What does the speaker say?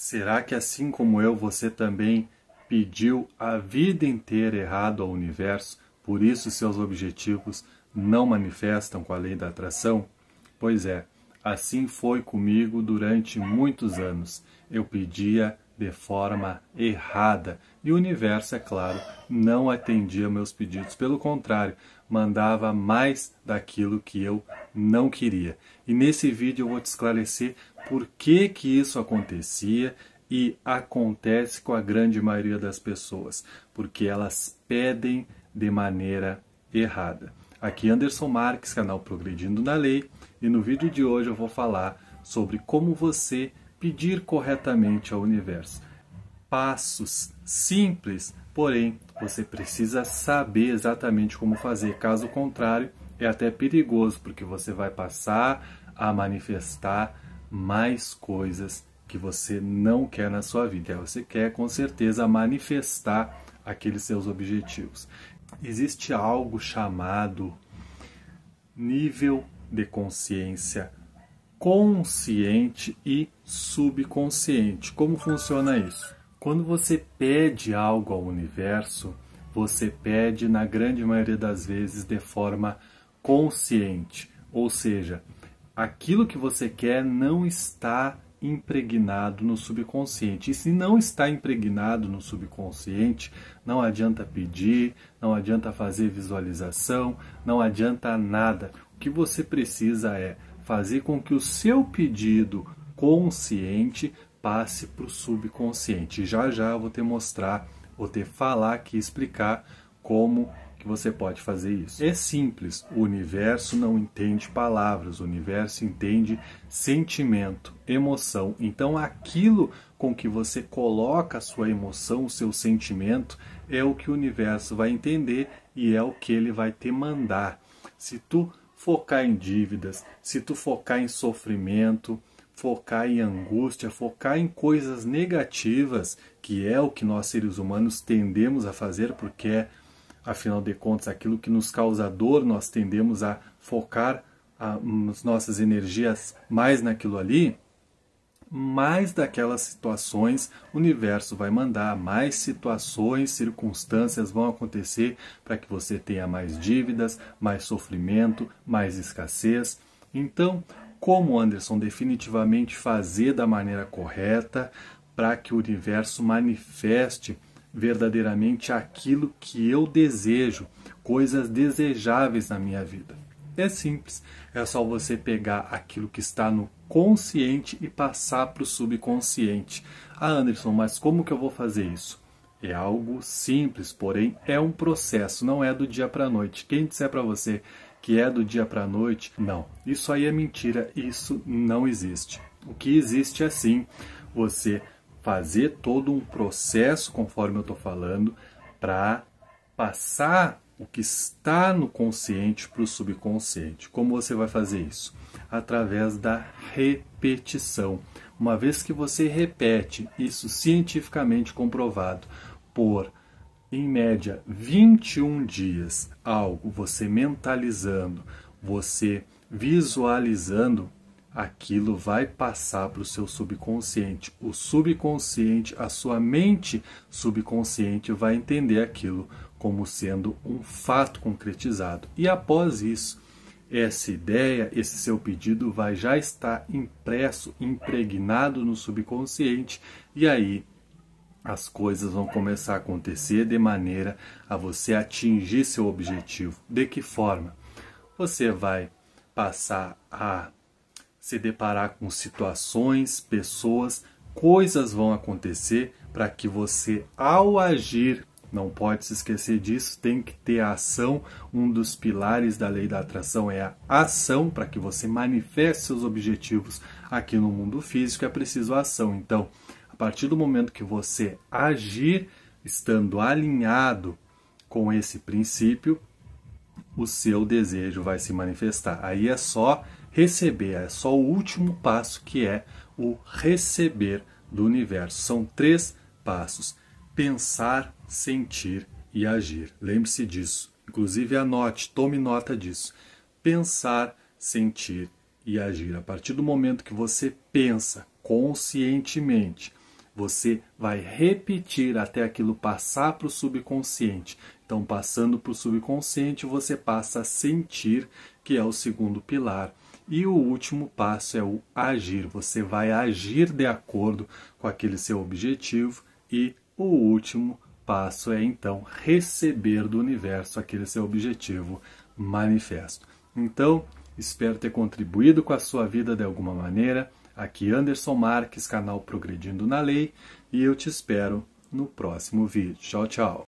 Será que assim como eu, você também pediu a vida inteira errado ao universo, por isso seus objetivos não manifestam com a lei da atração? Pois é, assim foi comigo durante muitos anos. Eu pedia de forma errada. E o universo, é claro, não atendia meus pedidos, pelo contrário, mandava mais daquilo que eu não queria. E nesse vídeo eu vou te esclarecer por que que isso acontecia e acontece com a grande maioria das pessoas, porque elas pedem de maneira errada. Aqui Anderson Marques, canal Progredindo na Lei, e no vídeo de hoje eu vou falar sobre como você pedir corretamente ao universo. Passos simples, porém você precisa saber exatamente como fazer, caso contrário, é até perigoso, porque você vai passar a manifestar mais coisas que você não quer na sua vida. Você quer com certeza manifestar aqueles seus objetivos. Existe algo chamado nível de consciência consciente e subconsciente. Como funciona isso? Quando você pede algo ao universo, você pede, na grande maioria das vezes, de forma consciente, ou seja, aquilo que você quer não está impregnado no subconsciente. E se não está impregnado no subconsciente, não adianta pedir, não adianta fazer visualização, não adianta nada. O que você precisa é fazer com que o seu pedido consciente passe para o subconsciente. Já já eu vou te mostrar, vou te falar aqui, explicar como que você pode fazer isso. É simples, o universo não entende palavras, o universo entende sentimento, emoção. Então aquilo com que você coloca a sua emoção, o seu sentimento, é o que o universo vai entender e é o que ele vai te mandar. Se tu focar em dívidas, se tu focar em sofrimento, focar em angústia, focar em coisas negativas, que é o que nós seres humanos tendemos a fazer, porque é, afinal de contas, aquilo que nos causa dor, nós tendemos a focar as nossas energias mais naquilo ali mais daquelas situações o universo vai mandar, mais situações, circunstâncias vão acontecer para que você tenha mais dívidas, mais sofrimento, mais escassez. Então, como Anderson definitivamente fazer da maneira correta para que o universo manifeste verdadeiramente aquilo que eu desejo, coisas desejáveis na minha vida? É simples, é só você pegar aquilo que está no consciente e passar para o subconsciente. Ah, Anderson, mas como que eu vou fazer isso? É algo simples, porém é um processo, não é do dia para a noite. Quem disser para você que é do dia para a noite, não. Isso aí é mentira, isso não existe. O que existe é sim você fazer todo um processo, conforme eu estou falando, para passar o que está no consciente para o subconsciente. Como você vai fazer isso? Através da repetição. Uma vez que você repete, isso cientificamente comprovado, por em média 21 dias, algo você mentalizando, você visualizando, aquilo vai passar para o seu subconsciente. O subconsciente, a sua mente subconsciente vai entender aquilo como sendo um fato concretizado. E após isso, essa ideia, esse seu pedido vai já estar impresso, impregnado no subconsciente, e aí as coisas vão começar a acontecer de maneira a você atingir seu objetivo. De que forma? Você vai passar a se deparar com situações, pessoas, coisas vão acontecer para que você, ao agir não pode se esquecer disso, tem que ter a ação. Um dos pilares da lei da atração é a ação, para que você manifeste seus objetivos aqui no mundo físico, é preciso ação. Então, a partir do momento que você agir, estando alinhado com esse princípio, o seu desejo vai se manifestar. Aí é só receber, é só o último passo que é o receber do universo. São três passos pensar, sentir e agir. Lembre-se disso. Inclusive, anote, tome nota disso. Pensar, sentir e agir. A partir do momento que você pensa conscientemente, você vai repetir até aquilo passar para o subconsciente. Então, passando para o subconsciente, você passa a sentir, que é o segundo pilar. E o último passo é o agir. Você vai agir de acordo com aquele seu objetivo e o último passo é então receber do universo aquele seu objetivo manifesto. Então, espero ter contribuído com a sua vida de alguma maneira. Aqui Anderson Marques, canal Progredindo na Lei, e eu te espero no próximo vídeo. Tchau, tchau.